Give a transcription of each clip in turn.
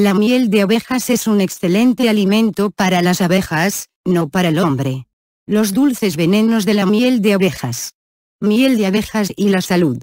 La miel de abejas es un excelente alimento para las abejas, no para el hombre. Los dulces venenos de la miel de abejas. Miel de abejas y la salud.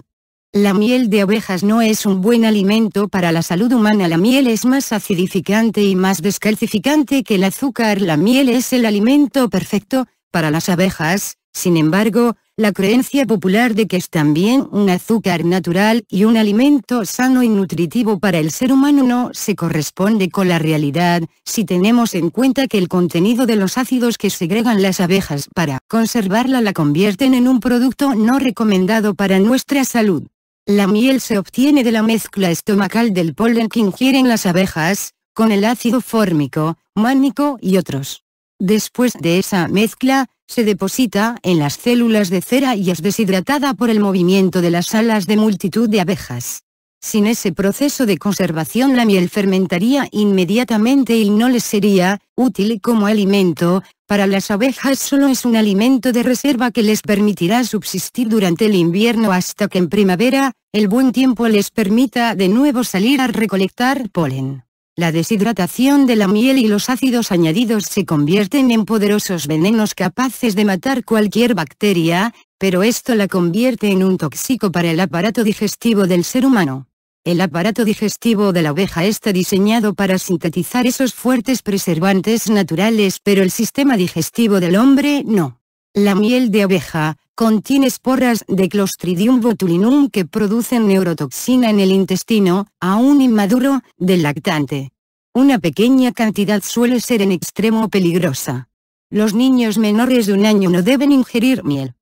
La miel de abejas no es un buen alimento para la salud humana. La miel es más acidificante y más descalcificante que el azúcar. La miel es el alimento perfecto, para las abejas, sin embargo, la creencia popular de que es también un azúcar natural y un alimento sano y nutritivo para el ser humano no se corresponde con la realidad, si tenemos en cuenta que el contenido de los ácidos que segregan las abejas para conservarla la convierten en un producto no recomendado para nuestra salud. La miel se obtiene de la mezcla estomacal del polen que ingieren las abejas, con el ácido fórmico, mánico y otros. Después de esa mezcla, se deposita en las células de cera y es deshidratada por el movimiento de las alas de multitud de abejas. Sin ese proceso de conservación la miel fermentaría inmediatamente y no les sería útil como alimento, para las abejas solo es un alimento de reserva que les permitirá subsistir durante el invierno hasta que en primavera, el buen tiempo les permita de nuevo salir a recolectar polen. La deshidratación de la miel y los ácidos añadidos se convierten en poderosos venenos capaces de matar cualquier bacteria, pero esto la convierte en un tóxico para el aparato digestivo del ser humano. El aparato digestivo de la oveja está diseñado para sintetizar esos fuertes preservantes naturales pero el sistema digestivo del hombre no. La miel de oveja contiene esporas de Clostridium botulinum que producen neurotoxina en el intestino, aún inmaduro, del lactante. Una pequeña cantidad suele ser en extremo peligrosa. Los niños menores de un año no deben ingerir miel.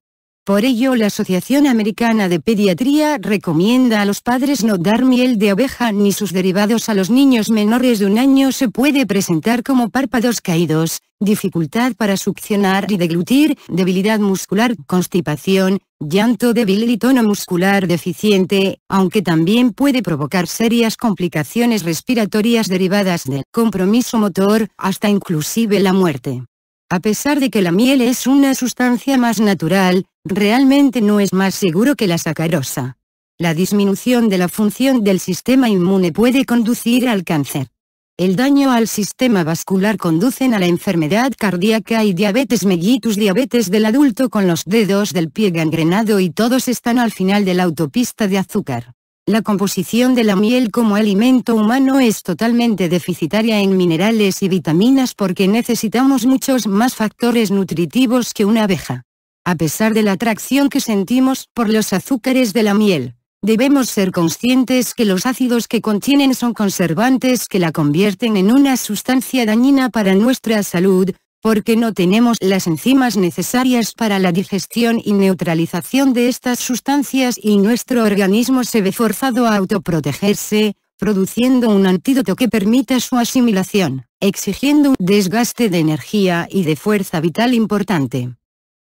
Por ello la Asociación Americana de Pediatría recomienda a los padres no dar miel de oveja ni sus derivados a los niños menores de un año se puede presentar como párpados caídos, dificultad para succionar y deglutir, debilidad muscular, constipación, llanto débil y tono muscular deficiente, aunque también puede provocar serias complicaciones respiratorias derivadas del compromiso motor, hasta inclusive la muerte. A pesar de que la miel es una sustancia más natural, realmente no es más seguro que la sacarosa. La disminución de la función del sistema inmune puede conducir al cáncer. El daño al sistema vascular conducen a la enfermedad cardíaca y diabetes mellitus diabetes del adulto con los dedos del pie gangrenado y todos están al final de la autopista de azúcar. La composición de la miel como alimento humano es totalmente deficitaria en minerales y vitaminas porque necesitamos muchos más factores nutritivos que una abeja. A pesar de la atracción que sentimos por los azúcares de la miel, debemos ser conscientes que los ácidos que contienen son conservantes que la convierten en una sustancia dañina para nuestra salud, porque no tenemos las enzimas necesarias para la digestión y neutralización de estas sustancias y nuestro organismo se ve forzado a autoprotegerse, produciendo un antídoto que permita su asimilación, exigiendo un desgaste de energía y de fuerza vital importante.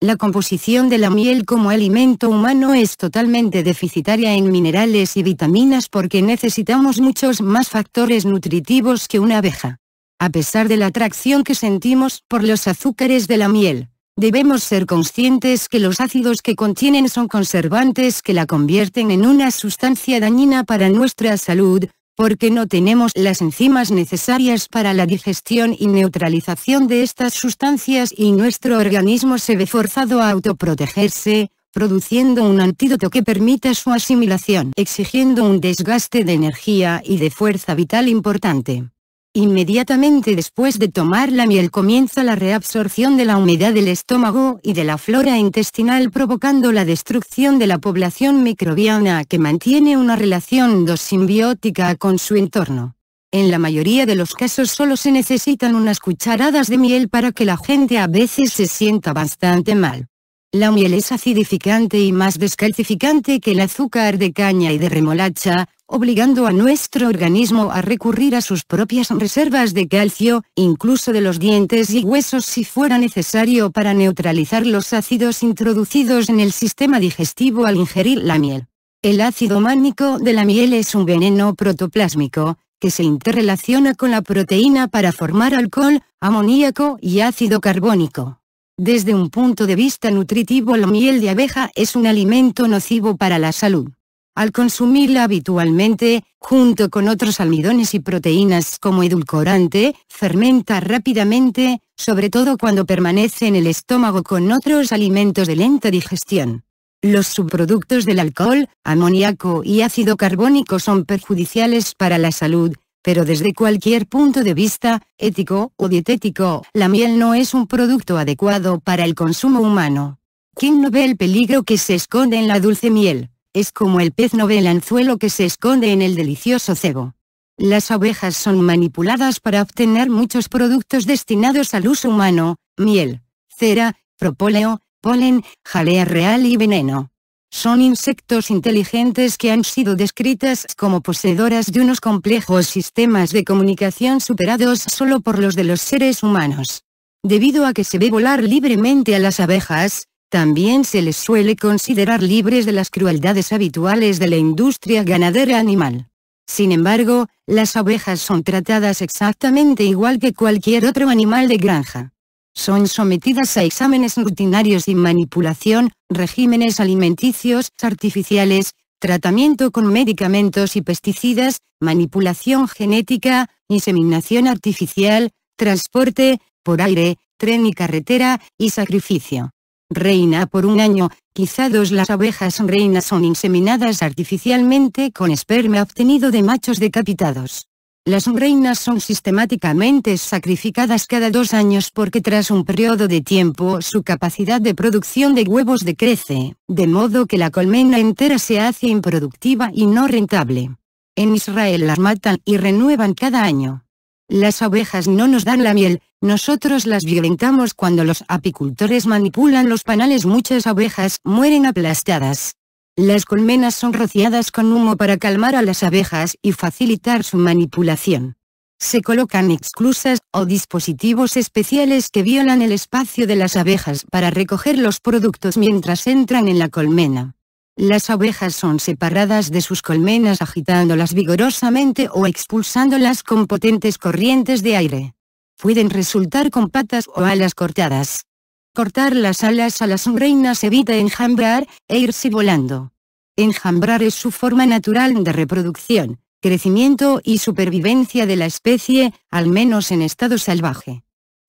La composición de la miel como alimento humano es totalmente deficitaria en minerales y vitaminas porque necesitamos muchos más factores nutritivos que una abeja. A pesar de la atracción que sentimos por los azúcares de la miel, debemos ser conscientes que los ácidos que contienen son conservantes que la convierten en una sustancia dañina para nuestra salud, porque no tenemos las enzimas necesarias para la digestión y neutralización de estas sustancias y nuestro organismo se ve forzado a autoprotegerse, produciendo un antídoto que permita su asimilación, exigiendo un desgaste de energía y de fuerza vital importante. Inmediatamente después de tomar la miel comienza la reabsorción de la humedad del estómago y de la flora intestinal provocando la destrucción de la población microbiana que mantiene una relación dosimbiótica con su entorno. En la mayoría de los casos solo se necesitan unas cucharadas de miel para que la gente a veces se sienta bastante mal. La miel es acidificante y más descalcificante que el azúcar de caña y de remolacha, obligando a nuestro organismo a recurrir a sus propias reservas de calcio, incluso de los dientes y huesos si fuera necesario para neutralizar los ácidos introducidos en el sistema digestivo al ingerir la miel. El ácido mánico de la miel es un veneno protoplásmico, que se interrelaciona con la proteína para formar alcohol, amoníaco y ácido carbónico. Desde un punto de vista nutritivo la miel de abeja es un alimento nocivo para la salud. Al consumirla habitualmente, junto con otros almidones y proteínas como edulcorante, fermenta rápidamente, sobre todo cuando permanece en el estómago con otros alimentos de lenta digestión. Los subproductos del alcohol, amoníaco y ácido carbónico son perjudiciales para la salud, pero desde cualquier punto de vista, ético o dietético, la miel no es un producto adecuado para el consumo humano. ¿Quién no ve el peligro que se esconde en la dulce miel? Es como el pez no ve el anzuelo que se esconde en el delicioso cebo. Las abejas son manipuladas para obtener muchos productos destinados al uso humano, miel, cera, propóleo, polen, jalea real y veneno. Son insectos inteligentes que han sido descritas como poseedoras de unos complejos sistemas de comunicación superados solo por los de los seres humanos. Debido a que se ve volar libremente a las abejas, también se les suele considerar libres de las crueldades habituales de la industria ganadera animal. Sin embargo, las ovejas son tratadas exactamente igual que cualquier otro animal de granja. Son sometidas a exámenes rutinarios y manipulación, regímenes alimenticios artificiales, tratamiento con medicamentos y pesticidas, manipulación genética, inseminación artificial, transporte, por aire, tren y carretera, y sacrificio reina por un año, quizá dos las abejas reinas son inseminadas artificialmente con esperma obtenido de machos decapitados. Las reinas son sistemáticamente sacrificadas cada dos años porque tras un periodo de tiempo su capacidad de producción de huevos decrece, de modo que la colmena entera se hace improductiva y no rentable. En Israel las matan y renuevan cada año. Las abejas no nos dan la miel, nosotros las violentamos cuando los apicultores manipulan los panales muchas abejas mueren aplastadas. Las colmenas son rociadas con humo para calmar a las abejas y facilitar su manipulación. Se colocan exclusas o dispositivos especiales que violan el espacio de las abejas para recoger los productos mientras entran en la colmena. Las abejas son separadas de sus colmenas agitándolas vigorosamente o expulsándolas con potentes corrientes de aire. Pueden resultar con patas o alas cortadas. Cortar las alas a las reinas evita enjambrar, e irse volando. Enjambrar es su forma natural de reproducción, crecimiento y supervivencia de la especie, al menos en estado salvaje.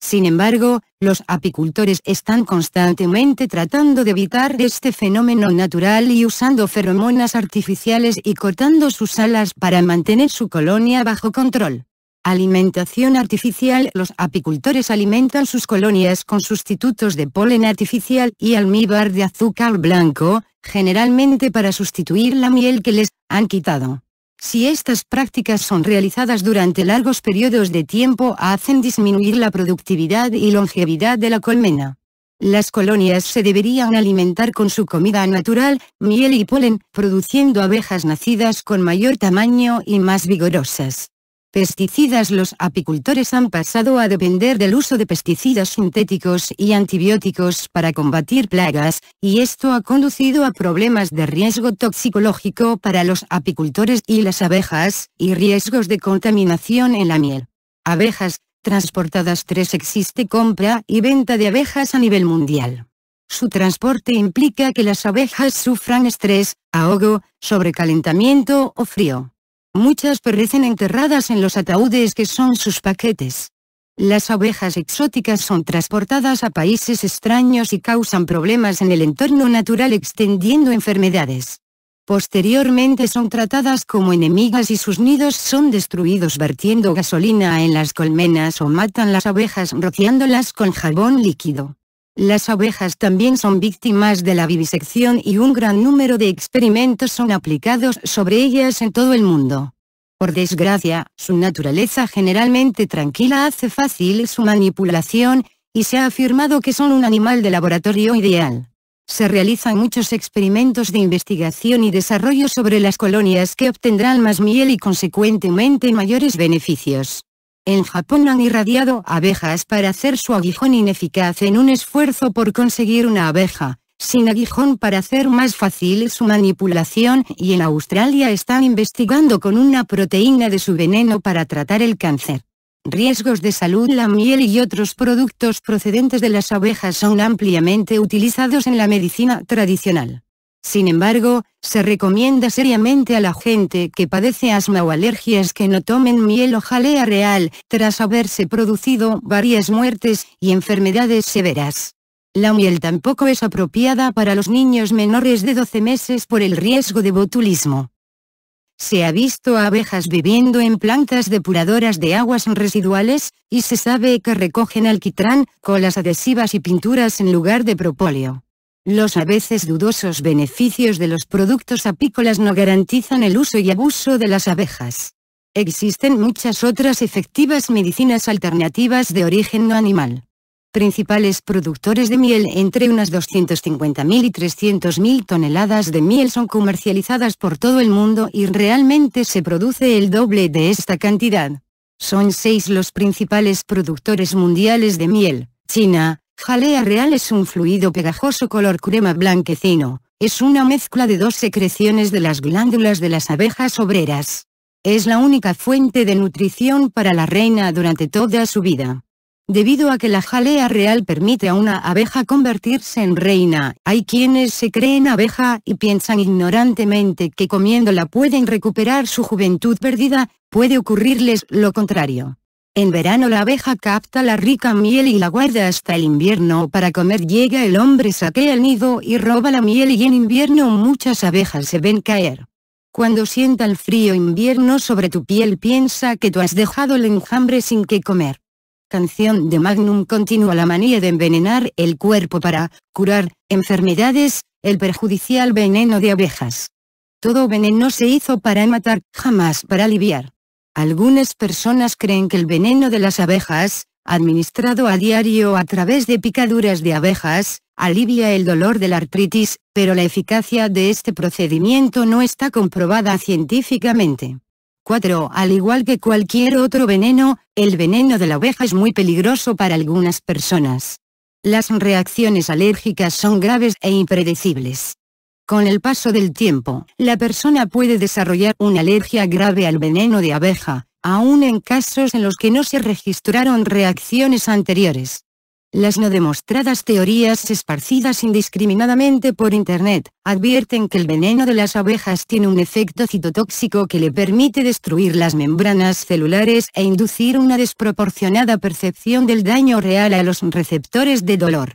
Sin embargo, los apicultores están constantemente tratando de evitar este fenómeno natural y usando feromonas artificiales y cortando sus alas para mantener su colonia bajo control. Alimentación artificial Los apicultores alimentan sus colonias con sustitutos de polen artificial y almíbar de azúcar blanco, generalmente para sustituir la miel que les han quitado. Si estas prácticas son realizadas durante largos periodos de tiempo hacen disminuir la productividad y longevidad de la colmena. Las colonias se deberían alimentar con su comida natural, miel y polen, produciendo abejas nacidas con mayor tamaño y más vigorosas pesticidas los apicultores han pasado a depender del uso de pesticidas sintéticos y antibióticos para combatir plagas, y esto ha conducido a problemas de riesgo toxicológico para los apicultores y las abejas, y riesgos de contaminación en la miel. Abejas, transportadas 3 existe compra y venta de abejas a nivel mundial. Su transporte implica que las abejas sufran estrés, ahogo, sobrecalentamiento o frío. Muchas perecen enterradas en los ataúdes que son sus paquetes. Las abejas exóticas son transportadas a países extraños y causan problemas en el entorno natural extendiendo enfermedades. Posteriormente son tratadas como enemigas y sus nidos son destruidos vertiendo gasolina en las colmenas o matan las abejas rociándolas con jabón líquido. Las abejas también son víctimas de la vivisección y un gran número de experimentos son aplicados sobre ellas en todo el mundo. Por desgracia, su naturaleza generalmente tranquila hace fácil su manipulación, y se ha afirmado que son un animal de laboratorio ideal. Se realizan muchos experimentos de investigación y desarrollo sobre las colonias que obtendrán más miel y consecuentemente mayores beneficios. En Japón han irradiado abejas para hacer su aguijón ineficaz en un esfuerzo por conseguir una abeja, sin aguijón para hacer más fácil su manipulación y en Australia están investigando con una proteína de su veneno para tratar el cáncer. Riesgos de salud La miel y otros productos procedentes de las abejas son ampliamente utilizados en la medicina tradicional. Sin embargo, se recomienda seriamente a la gente que padece asma o alergias que no tomen miel o jalea real, tras haberse producido varias muertes y enfermedades severas. La miel tampoco es apropiada para los niños menores de 12 meses por el riesgo de botulismo. Se ha visto abejas viviendo en plantas depuradoras de aguas residuales, y se sabe que recogen alquitrán, colas adhesivas y pinturas en lugar de propóleo. Los a veces dudosos beneficios de los productos apícolas no garantizan el uso y abuso de las abejas. Existen muchas otras efectivas medicinas alternativas de origen no animal. Principales productores de miel entre unas 250.000 y 300.000 toneladas de miel son comercializadas por todo el mundo y realmente se produce el doble de esta cantidad. Son seis los principales productores mundiales de miel, China, Jalea real es un fluido pegajoso color crema blanquecino, es una mezcla de dos secreciones de las glándulas de las abejas obreras. Es la única fuente de nutrición para la reina durante toda su vida. Debido a que la jalea real permite a una abeja convertirse en reina, hay quienes se creen abeja y piensan ignorantemente que comiéndola pueden recuperar su juventud perdida, puede ocurrirles lo contrario. En verano la abeja capta la rica miel y la guarda hasta el invierno para comer llega el hombre saquea el nido y roba la miel y en invierno muchas abejas se ven caer. Cuando sienta el frío invierno sobre tu piel piensa que tú has dejado el enjambre sin que comer. Canción de Magnum continúa la manía de envenenar el cuerpo para curar enfermedades, el perjudicial veneno de abejas. Todo veneno se hizo para matar, jamás para aliviar. Algunas personas creen que el veneno de las abejas, administrado a diario a través de picaduras de abejas, alivia el dolor de la artritis, pero la eficacia de este procedimiento no está comprobada científicamente. 4. Al igual que cualquier otro veneno, el veneno de la abeja es muy peligroso para algunas personas. Las reacciones alérgicas son graves e impredecibles. Con el paso del tiempo, la persona puede desarrollar una alergia grave al veneno de abeja, aún en casos en los que no se registraron reacciones anteriores. Las no demostradas teorías esparcidas indiscriminadamente por Internet, advierten que el veneno de las abejas tiene un efecto citotóxico que le permite destruir las membranas celulares e inducir una desproporcionada percepción del daño real a los receptores de dolor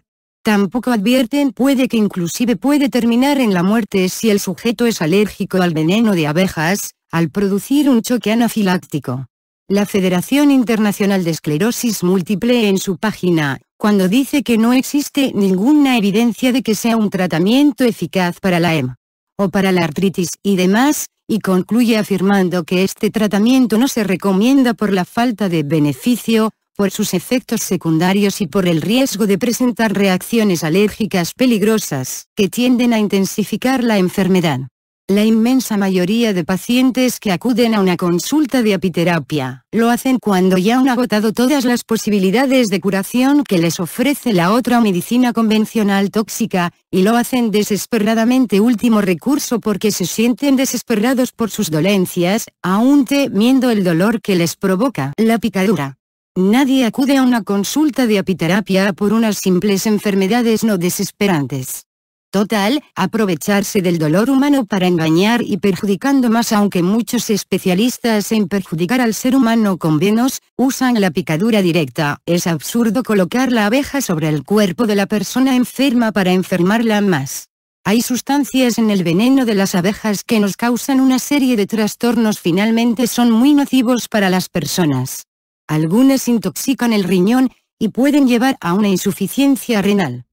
tampoco advierten puede que inclusive puede terminar en la muerte si el sujeto es alérgico al veneno de abejas, al producir un choque anafiláctico. La Federación Internacional de Esclerosis Múltiple en su página, cuando dice que no existe ninguna evidencia de que sea un tratamiento eficaz para la EM o para la artritis y demás, y concluye afirmando que este tratamiento no se recomienda por la falta de beneficio, por sus efectos secundarios y por el riesgo de presentar reacciones alérgicas peligrosas, que tienden a intensificar la enfermedad. La inmensa mayoría de pacientes que acuden a una consulta de apiterapia, lo hacen cuando ya han agotado todas las posibilidades de curación que les ofrece la otra medicina convencional tóxica, y lo hacen desesperadamente último recurso porque se sienten desesperados por sus dolencias, aún temiendo el dolor que les provoca la picadura. Nadie acude a una consulta de apiterapia por unas simples enfermedades no desesperantes. Total, aprovecharse del dolor humano para engañar y perjudicando más aunque muchos especialistas en perjudicar al ser humano con venos, usan la picadura directa. Es absurdo colocar la abeja sobre el cuerpo de la persona enferma para enfermarla más. Hay sustancias en el veneno de las abejas que nos causan una serie de trastornos finalmente son muy nocivos para las personas. Algunas intoxican el riñón y pueden llevar a una insuficiencia renal.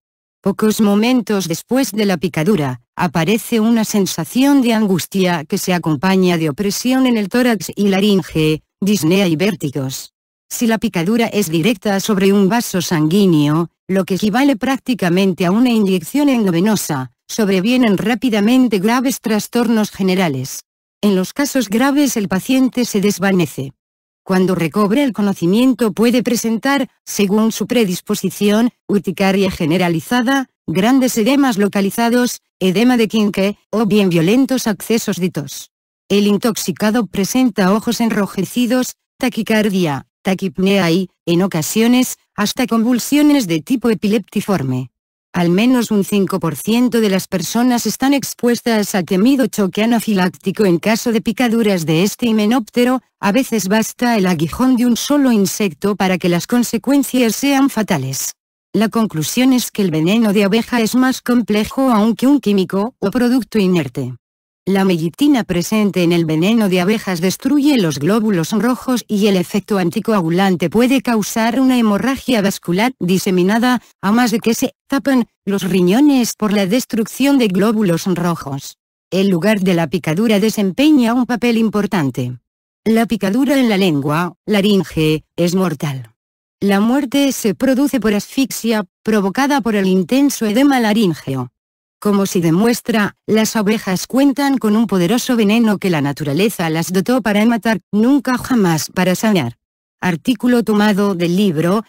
Pocos momentos después de la picadura, aparece una sensación de angustia que se acompaña de opresión en el tórax y laringe, disnea y vértigos. Si la picadura es directa sobre un vaso sanguíneo, lo que equivale prácticamente a una inyección endovenosa, sobrevienen rápidamente graves trastornos generales. En los casos graves el paciente se desvanece. Cuando recobre el conocimiento puede presentar, según su predisposición, urticaria generalizada, grandes edemas localizados, edema de quinque, o bien violentos accesos de tos. El intoxicado presenta ojos enrojecidos, taquicardia, taquipnea y, en ocasiones, hasta convulsiones de tipo epileptiforme al menos un 5% de las personas están expuestas a temido choque anafiláctico en caso de picaduras de este himenóptero, a veces basta el aguijón de un solo insecto para que las consecuencias sean fatales. La conclusión es que el veneno de abeja es más complejo aún que un químico o producto inerte. La mellitina presente en el veneno de abejas destruye los glóbulos rojos y el efecto anticoagulante puede causar una hemorragia vascular diseminada, a más de que se tapan los riñones por la destrucción de glóbulos rojos. El lugar de la picadura desempeña un papel importante. La picadura en la lengua, laringe, es mortal. La muerte se produce por asfixia, provocada por el intenso edema laríngeo. Como se demuestra, las ovejas cuentan con un poderoso veneno que la naturaleza las dotó para matar, nunca jamás para sanar. Artículo tomado del libro,